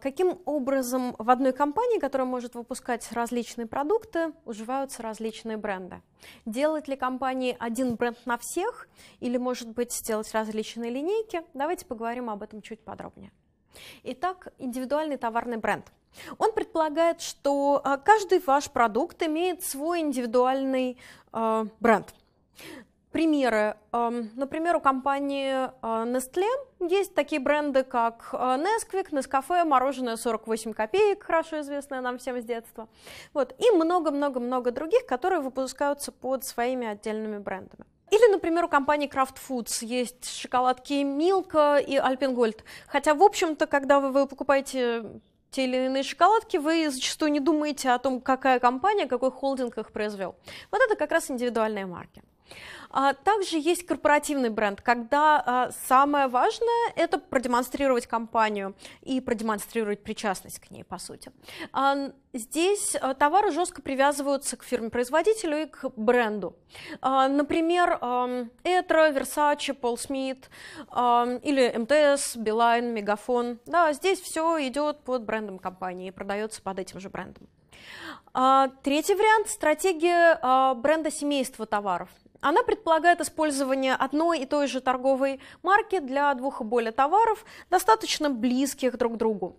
Каким образом в одной компании, которая может выпускать различные продукты, уживаются различные бренды? Делает ли компании один бренд на всех или, может быть, сделать различные линейки? Давайте поговорим об этом чуть подробнее. Итак, индивидуальный товарный бренд. Он предполагает, что э, каждый ваш продукт имеет свой индивидуальный э, бренд. Примеры. Эм, например, у компании э, Nestle есть такие бренды, как э, Nesquik, Nescafe, мороженое 48 копеек, хорошо известное нам всем с детства. Вот. И много-много-много других, которые выпускаются под своими отдельными брендами. Или, например, у компании Kraft Foods есть шоколадки Milka и Alpengold. Хотя, в общем-то, когда вы, вы покупаете те или иные шоколадки, вы зачастую не думаете о том, какая компания, какой холдинг их произвел. Вот это как раз индивидуальные марки. А, также есть корпоративный бренд, когда а, самое важное – это продемонстрировать компанию и продемонстрировать причастность к ней, по сути. А, здесь товары жестко привязываются к фирме-производителю и к бренду. например, Этро, Versace, Пол Смит или МТС, Билайн, Мегафон. Да, здесь все идет под брендом компании и продается под этим же брендом. Третий вариант – стратегия бренда семейства товаров. Она предполагает использование одной и той же торговой марки для двух и более товаров, достаточно близких друг к другу.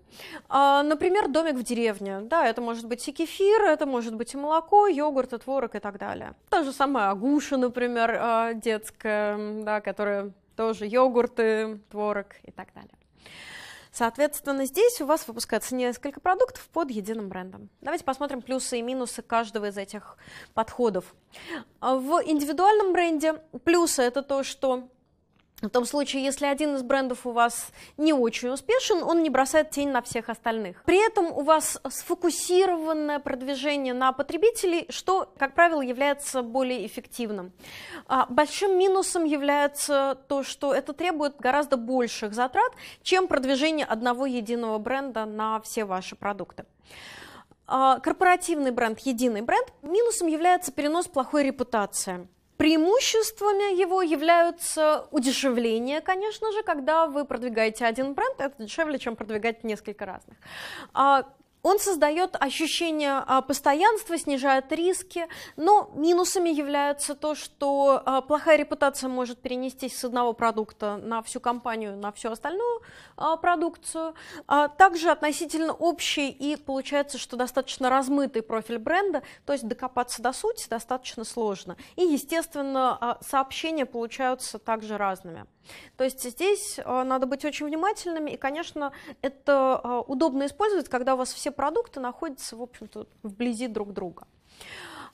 А, например, домик в деревне. Да, это может быть и кефир, это может быть и молоко, йогурт, и творог и так далее. Та же самая агуша, например, а, детская, да, которая тоже йогурты, творог и так далее. Соответственно, здесь у вас выпускается несколько продуктов под единым брендом. Давайте посмотрим плюсы и минусы каждого из этих подходов. А в индивидуальном бренде плюсы это то, что в том случае, если один из брендов у вас не очень успешен, он не бросает тень на всех остальных. При этом у вас сфокусированное продвижение на потребителей, что, как правило, является более эффективным. А большим минусом является то, что это требует гораздо больших затрат, чем продвижение одного единого бренда на все ваши продукты а корпоративный бренд, единый бренд, минусом является перенос плохой репутации. Преимуществами его являются удешевление, конечно же, когда вы продвигаете один бренд, это дешевле, чем продвигать несколько разных. А он создает ощущение а, постоянства, снижает риски, но минусами является то, что а, плохая репутация может перенестись с одного продукта на всю компанию, на всю остальную а, продукцию. Также относительно общий и получается, что достаточно размытый профиль бренда, то есть докопаться до сути достаточно сложно. И, естественно, сообщения получаются также разными. То есть здесь э, надо быть очень внимательными, и, конечно, это э, удобно использовать, когда у вас все продукты находятся, в общем-то, вблизи друг друга.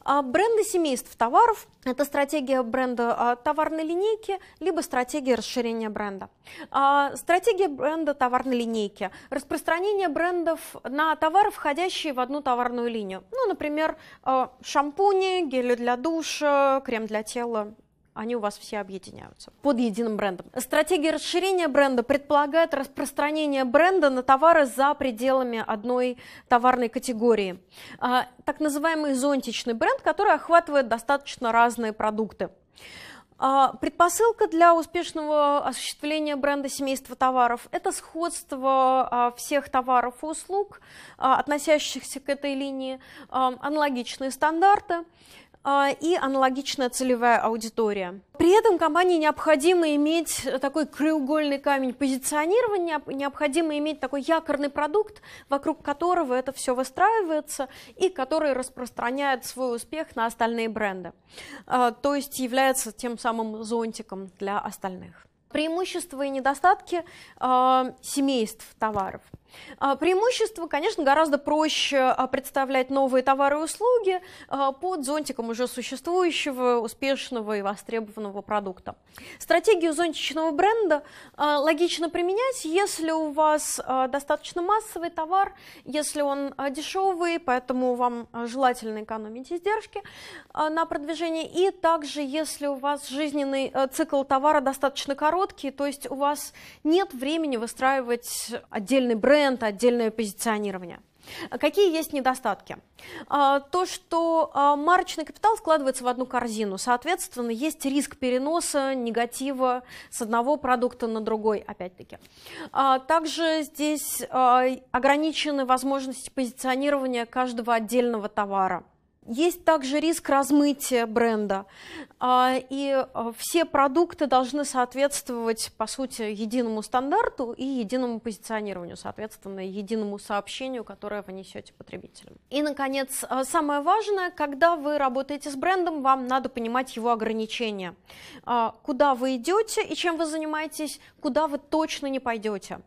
А, бренды семейств товаров – это стратегия бренда э, товарной линейки, либо стратегия расширения бренда. А, стратегия бренда товарной линейки – распространение брендов на товары, входящие в одну товарную линию. Ну, например, шампуни, гели для душа, крем для тела они у вас все объединяются под единым брендом. Стратегия расширения бренда предполагает распространение бренда на товары за пределами одной товарной категории. А, так называемый зонтичный бренд, который охватывает достаточно разные продукты. А, предпосылка для успешного осуществления бренда семейства товаров – это сходство а, всех товаров и услуг, относящихся к этой линии, аналогичные стандарты, а, и аналогичная целевая аудитория. При этом компании необходимо иметь э, такой краеугольный камень позиционирования, необходимо иметь такой якорный продукт, вокруг которого это все выстраивается и который распространяет свой успех на остальные бренды, а, то есть является тем самым зонтиком для остальных. Преимущества и недостатки э, семейств товаров – а, Преимущества, конечно, гораздо проще а, представлять новые товары и услуги а, под зонтиком уже существующего, успешного и востребованного продукта. Стратегию зонтичного бренда логично применять, если у вас достаточно массовый товар, если он дешевый, поэтому вам желательно экономить издержки на продвижении, и также если у вас жизненный цикл товара достаточно короткий, то есть у вас нет времени выстраивать отдельный бренд, бренд, отдельное позиционирование. А какие есть недостатки? А, то, что а, марочный капитал складывается в одну корзину, соответственно, есть риск переноса негатива с одного продукта на другой, опять-таки. Также здесь ограничены возможности позиционирования каждого отдельного товара. Есть также риск размытия бренда, а, и а, все продукты должны соответствовать, по сути, единому стандарту и единому позиционированию, соответственно, единому сообщению, которое вы несете потребителям. И, наконец, а, самое важное, когда вы работаете с брендом, вам надо понимать его ограничения. Куда вы идете и чем вы занимаетесь, куда вы точно не пойдете.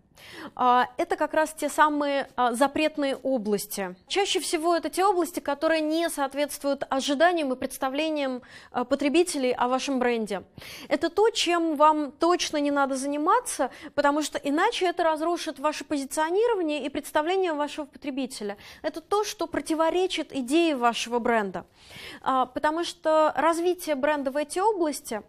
А, это как раз те самые а, запретные области. Чаще всего это те области, которые не соответствуют ожиданиям и представлениям а, потребителей о вашем бренде. Это то, чем вам точно не надо заниматься, потому что иначе это разрушит ваше позиционирование и представление вашего потребителя. Это то, что противоречит идее вашего бренда. Потому что развитие бренда в эти области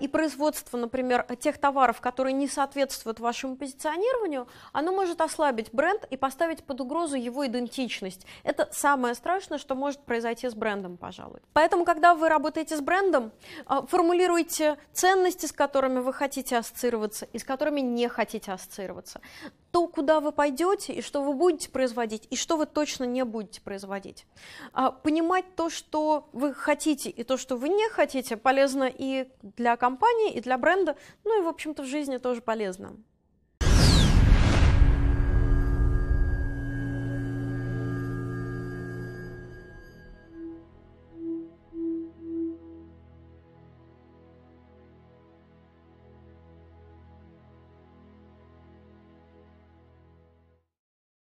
и производство, например, тех товаров, которые не соответствуют вашему позиционированию, требованию, оно может ослабить бренд и поставить под угрозу его идентичность. Это самое страшное, что может произойти с брендом, пожалуй. Поэтому, когда вы работаете с брендом, а, формулируйте ценности, с которыми вы хотите ассоциироваться и с которыми не хотите ассоциироваться. То, куда вы пойдете и что вы будете производить, и что вы точно не будете производить. А, понимать то, что вы хотите и то, что вы не хотите, полезно и для компании, и для бренда, ну и, в общем-то, в жизни тоже полезно.